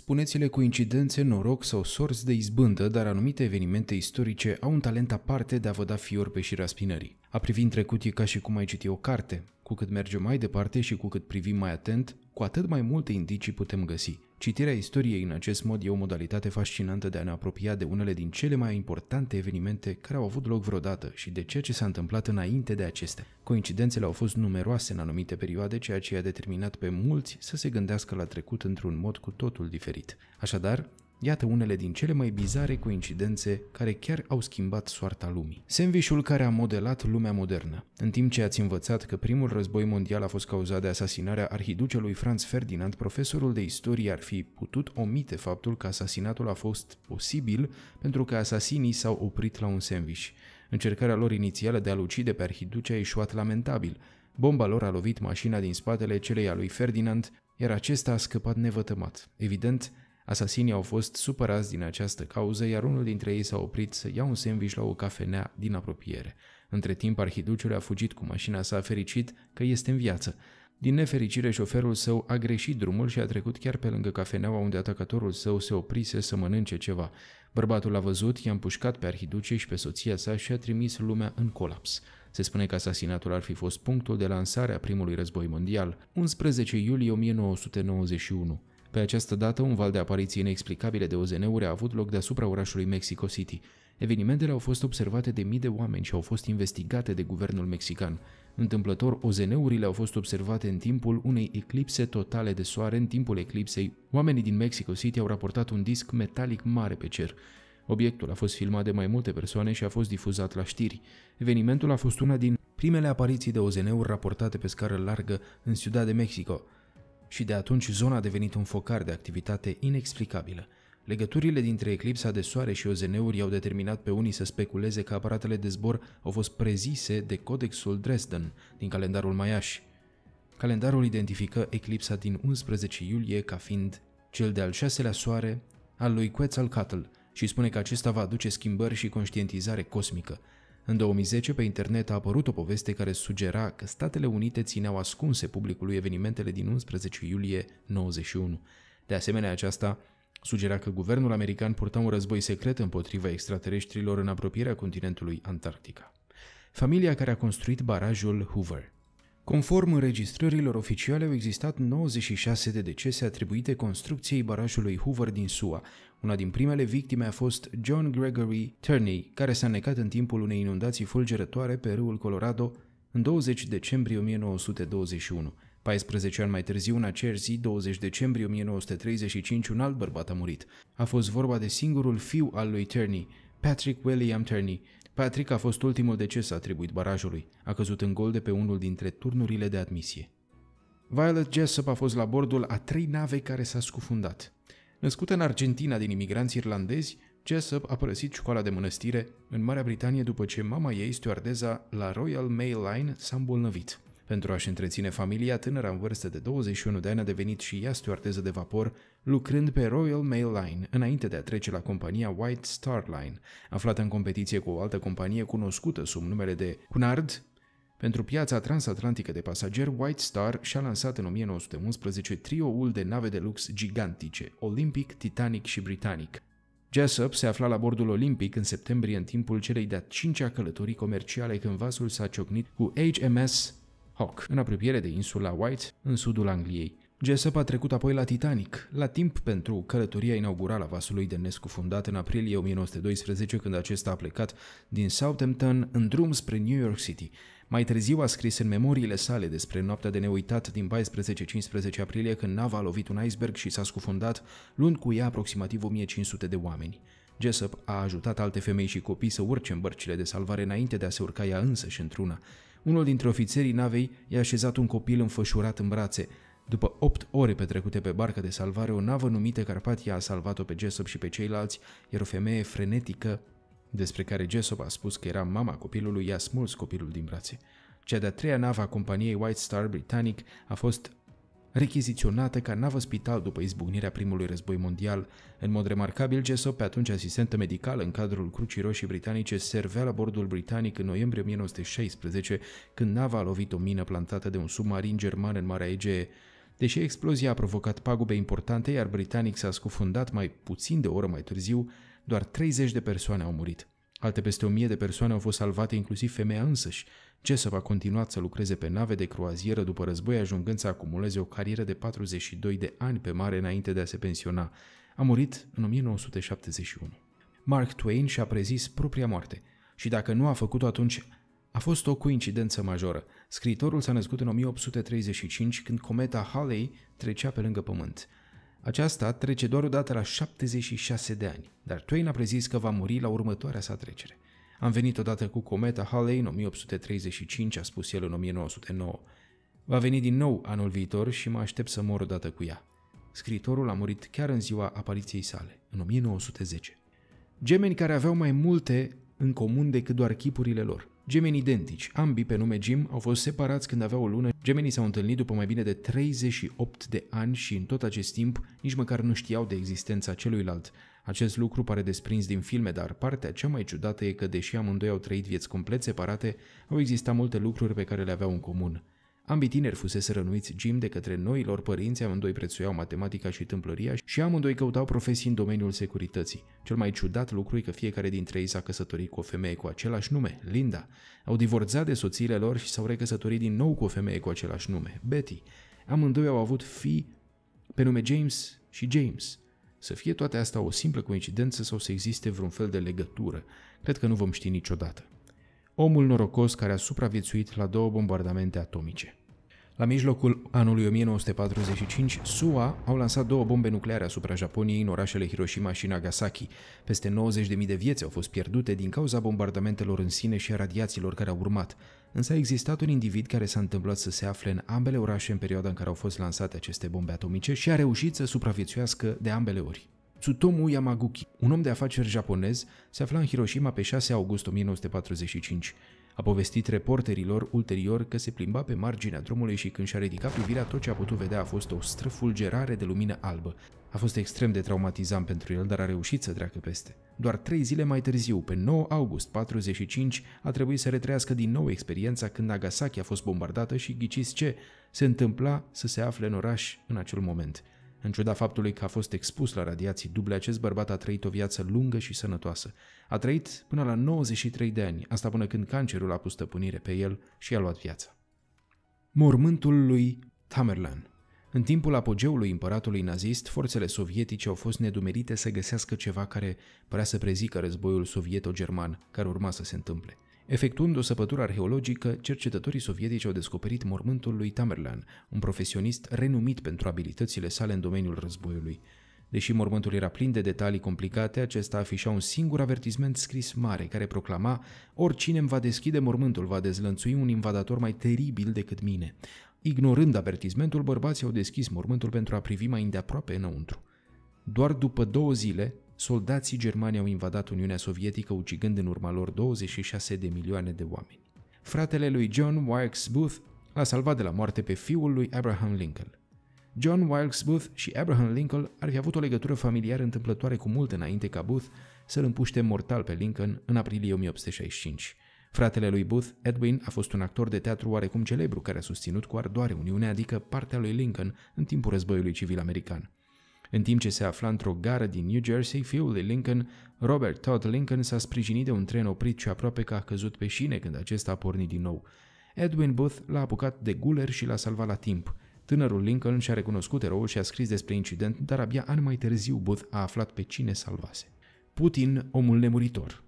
Spuneți-le coincidențe, noroc sau sorți de izbândă, dar anumite evenimente istorice au un talent aparte de a vă da fior pe șira spinării. A privind trecut e ca și cum ai citi o carte. Cu cât mergem mai departe și cu cât privim mai atent, cu atât mai multe indicii putem găsi. Citirea istoriei în acest mod e o modalitate fascinantă de a ne apropia de unele din cele mai importante evenimente care au avut loc vreodată și de ceea ce s-a întâmplat înainte de acestea. Coincidențele au fost numeroase în anumite perioade, ceea ce i-a determinat pe mulți să se gândească la trecut într-un mod cu totul diferit. Așadar, Iată unele din cele mai bizare coincidențe care chiar au schimbat soarta lumii. Sandvișul care a modelat lumea modernă. În timp ce ați învățat că primul război mondial a fost cauzat de asasinarea arhiducelui Franz Ferdinand, profesorul de istorie ar fi putut omite faptul că asasinatul a fost posibil pentru că asasinii s-au oprit la un sandviș. Încercarea lor inițială de a-l ucide pe arhiduce a ieșuat lamentabil. Bomba lor a lovit mașina din spatele celei a lui Ferdinand, iar acesta a scăpat nevătămat. Evident, Asasinii au fost supărați din această cauză, iar unul dintre ei s-a oprit să ia un sandwich la o cafenea din apropiere. Între timp, arhiduciul a fugit cu mașina sa fericit că este în viață. Din nefericire, șoferul său a greșit drumul și a trecut chiar pe lângă cafeneaua unde atacatorul său se oprise să mănânce ceva. Bărbatul a văzut, i-a împușcat pe arhiduce și pe soția sa și a trimis lumea în colaps. Se spune că asasinatul ar fi fost punctul de lansare a primului război mondial, 11 iulie 1991. Pe această dată, un val de apariții inexplicabile de OZN-uri a avut loc deasupra orașului Mexico City. Evenimentele au fost observate de mii de oameni și au fost investigate de guvernul mexican. Întâmplător, OZN-urile au fost observate în timpul unei eclipse totale de soare. În timpul eclipsei, oamenii din Mexico City au raportat un disc metalic mare pe cer. Obiectul a fost filmat de mai multe persoane și a fost difuzat la știri. Evenimentul a fost una din primele apariții de OZN-uri raportate pe scară largă în Ciudad de Mexico – și de atunci zona a devenit un focar de activitate inexplicabilă. Legăturile dintre eclipsa de soare și OZN-uri au determinat pe unii să speculeze că aparatele de zbor au fost prezise de Codexul Dresden din calendarul maiaș. Calendarul identifică eclipsa din 11 iulie ca fiind cel de-al șaselea soare al lui Quetzalcoatl și spune că acesta va aduce schimbări și conștientizare cosmică, în 2010, pe internet a apărut o poveste care sugera că Statele Unite țineau ascunse publicului evenimentele din 11 iulie 91. De asemenea, aceasta sugera că guvernul american purta un război secret împotriva extraterestrilor în apropierea continentului Antarctica. Familia care a construit barajul Hoover – Conform înregistrărilor oficiale, au existat 96 de decese atribuite construcției barajului Hoover din SUA. Una din primele victime a fost John Gregory Turney, care s-a necat în timpul unei inundații fulgerătoare pe râul Colorado în 20 decembrie 1921. 14 ani mai târziu, în aceeași zi, 20 decembrie 1935, un alt bărbat a murit. A fost vorba de singurul fiu al lui Turney, Patrick William Turney, Patrick a fost ultimul deces atribuit barajului. A căzut în gol de pe unul dintre turnurile de admisie. Violet Jessup a fost la bordul a trei nave care s-a scufundat. Născută în Argentina din imigranți irlandezi, Jessup a părăsit școala de mănăstire în Marea Britanie după ce mama ei, stewardeza la Royal Mail Line, s-a îmbolnăvit. Pentru a-și întreține familia, tânăra în vârstă de 21 de ani a devenit și ea stewardeză de vapor, lucrând pe Royal Mail Line, înainte de a trece la compania White Star Line, aflată în competiție cu o altă companie cunoscută sub numele de Cunard. Pentru piața transatlantică de pasageri, White Star și-a lansat în 1911 trioul de nave de lux gigantice, Olympic, Titanic și Britannic, Jessup se afla la bordul Olimpic în septembrie în timpul celei de-a cincea călătorii comerciale când vasul s-a ciocnit cu HMS Hawk, în apropiere de insula White, în sudul Angliei. Jessup a trecut apoi la Titanic, la timp pentru călătoria inaugurală a vasului de nescufundat în aprilie 1912, când acesta a plecat din Southampton în drum spre New York City. Mai târziu a scris în memoriile sale despre noaptea de neuitat din 14-15 aprilie când nava a lovit un iceberg și s-a scufundat, luând cu ea aproximativ 1500 de oameni. Jessup a ajutat alte femei și copii să urce în bărcile de salvare înainte de a se urca ea însăși într-una unul dintre ofițerii navei i-a așezat un copil înfășurat în brațe. După 8 ore petrecute pe barcă de salvare, o navă numită Carpatia a salvat-o pe Jessop și pe ceilalți, iar o femeie frenetică, despre care Jessop a spus că era mama copilului, i-a smuls copilul din brațe. Cea de-a treia navă a companiei White Star Britannic a fost rechiziționată ca navă spital după izbucnirea primului război mondial. În mod remarcabil, Jessop, pe atunci asistentă medicală în cadrul Crucii Roșii Britanice, servea la bordul britanic în noiembrie 1916, când nava a lovit o mină plantată de un submarin german în Marea Egee. Deși explozia a provocat pagube importante, iar britanic s-a scufundat mai puțin de o oră mai târziu, doar 30 de persoane au murit. Alte peste o mie de persoane au fost salvate, inclusiv femeia însăși. Jessup a continuat să lucreze pe nave de croazieră după război, ajungând să acumuleze o carieră de 42 de ani pe mare înainte de a se pensiona. A murit în 1971. Mark Twain și-a prezis propria moarte și dacă nu a făcut-o atunci, a fost o coincidență majoră. Scriitorul s-a născut în 1835 când cometa Halley trecea pe lângă Pământ. Aceasta trece doar o dată la 76 de ani, dar Twain a prezis că va muri la următoarea sa trecere. Am venit odată cu cometa Halley în 1835, a spus el în 1909. Va veni din nou anul viitor și mă aștept să mor odată cu ea. Scritorul a murit chiar în ziua apariției sale, în 1910. Gemeni care aveau mai multe în comun decât doar chipurile lor. Gemeni identici, ambii pe nume Jim, au fost separați când aveau o lună. Gemenii s-au întâlnit după mai bine de 38 de ani și în tot acest timp nici măcar nu știau de existența celuilalt. Acest lucru pare desprins din filme, dar partea cea mai ciudată e că, deși amândoi au trăit vieți complet separate, au existat multe lucruri pe care le aveau în comun. Ambii tineri fusese rănuiți Jim de către noilor părinți, amândoi prețuiau matematica și tâmplăria și amândoi căutau profesii în domeniul securității. Cel mai ciudat lucru e că fiecare dintre ei s-a căsătorit cu o femeie cu același nume, Linda. Au divorțat de soțiile lor și s-au recăsătorit din nou cu o femeie cu același nume, Betty. Amândoi au avut fii pe nume James și James. Să fie toate astea o simplă coincidență sau să existe vreun fel de legătură, cred că nu vom ști niciodată omul norocos care a supraviețuit la două bombardamente atomice. La mijlocul anului 1945, SUA au lansat două bombe nucleare asupra Japoniei în orașele Hiroshima și Nagasaki. Peste 90.000 de vieți au fost pierdute din cauza bombardamentelor în sine și a radiațiilor care au urmat, însă a existat un individ care s-a întâmplat să se afle în ambele orașe în perioada în care au fost lansate aceste bombe atomice și a reușit să supraviețuiască de ambele ori. Tsutomu Yamaguchi, un om de afaceri japonez, se afla în Hiroshima pe 6 august 1945. A povestit reporterilor ulterior că se plimba pe marginea drumului și când și-a ridicat privirea, tot ce a putut vedea a fost o străfulgerare de lumină albă. A fost extrem de traumatizant pentru el, dar a reușit să treacă peste. Doar trei zile mai târziu, pe 9 august 45, a trebuit să retrăiască din nou experiența când Nagasaki a fost bombardată și ghiciți ce se întâmpla să se afle în oraș în acel moment. În ciuda faptului că a fost expus la radiații duble, acest bărbat a trăit o viață lungă și sănătoasă. A trăit până la 93 de ani, asta până când cancerul a pus stăpânire pe el și a luat viața. Mormântul lui Tamerlan În timpul apogeului împăratului nazist, forțele sovietice au fost nedumerite să găsească ceva care părea să prezică războiul sovieto-german care urma să se întâmple – Efectuând o săpătură arheologică, cercetătorii sovietici au descoperit mormântul lui Tamerlan, un profesionist renumit pentru abilitățile sale în domeniul războiului. Deși mormântul era plin de detalii complicate, acesta afișa un singur avertisment scris mare care proclama Oricine îmi va deschide mormântul va dezlănțui un invadator mai teribil decât mine. Ignorând avertismentul, bărbații au deschis mormântul pentru a privi mai îndeaproape înăuntru. Doar după două zile, soldații germani au invadat Uniunea Sovietică ucigând în urma lor 26 de milioane de oameni. Fratele lui John Wilkes Booth l-a salvat de la moarte pe fiul lui Abraham Lincoln. John Wilkes Booth și Abraham Lincoln ar fi avut o legătură familiară întâmplătoare cu mult înainte ca Booth să-l împuște mortal pe Lincoln în aprilie 1865. Fratele lui Booth, Edwin, a fost un actor de teatru oarecum celebru care a susținut cu ardoare Uniunea, adică partea lui Lincoln, în timpul războiului civil american. În timp ce se afla într-o gară din New Jersey, fiul lui Lincoln, Robert Todd Lincoln, s-a sprijinit de un tren oprit și aproape că a căzut pe șine când acesta a pornit din nou. Edwin Booth l-a apucat de guler și l-a salvat la timp. Tânărul Lincoln și-a recunoscut eroul și a scris despre incident, dar abia ani mai târziu Booth a aflat pe cine salvase. Putin, omul nemuritor.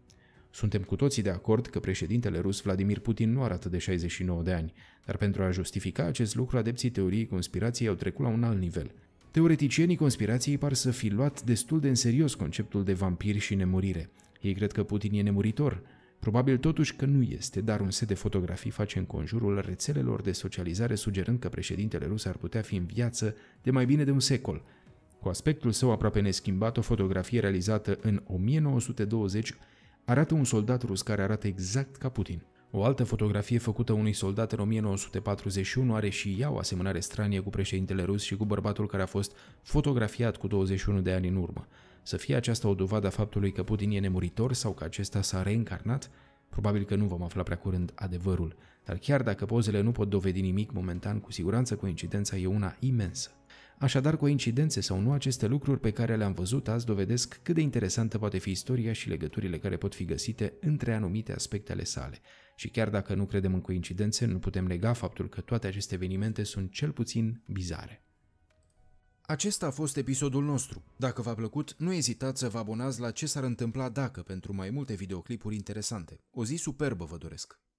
Suntem cu toții de acord că președintele rus Vladimir Putin nu arată de 69 de ani, dar pentru a justifica acest lucru, adepții teoriei conspirației au trecut la un alt nivel. Teoreticienii conspirației par să fi luat destul de în serios conceptul de vampir și nemurire. Ei cred că Putin e nemuritor. Probabil totuși că nu este, dar un set de fotografii face în conjurul rețelelor de socializare sugerând că președintele rus ar putea fi în viață de mai bine de un secol. Cu aspectul său aproape neschimbat, o fotografie realizată în 1920 arată un soldat rus care arată exact ca Putin. O altă fotografie făcută unui soldat în 1941 are și ea o asemănare stranie cu președintele rus și cu bărbatul care a fost fotografiat cu 21 de ani în urmă. Să fie aceasta o dovadă a faptului că Putin e nemuritor sau că acesta s-a reîncarnat? Probabil că nu vom afla prea curând adevărul, dar chiar dacă pozele nu pot dovedi nimic momentan, cu siguranță coincidența e una imensă. Așadar, coincidențe sau nu, aceste lucruri pe care le-am văzut azi dovedesc cât de interesantă poate fi istoria și legăturile care pot fi găsite între anumite aspecte ale sale. Și chiar dacă nu credem în coincidențe, nu putem nega faptul că toate aceste evenimente sunt cel puțin bizare. Acesta a fost episodul nostru. Dacă v-a plăcut, nu ezitați să vă abonați la ce s-ar întâmpla dacă pentru mai multe videoclipuri interesante. O zi superbă vă doresc!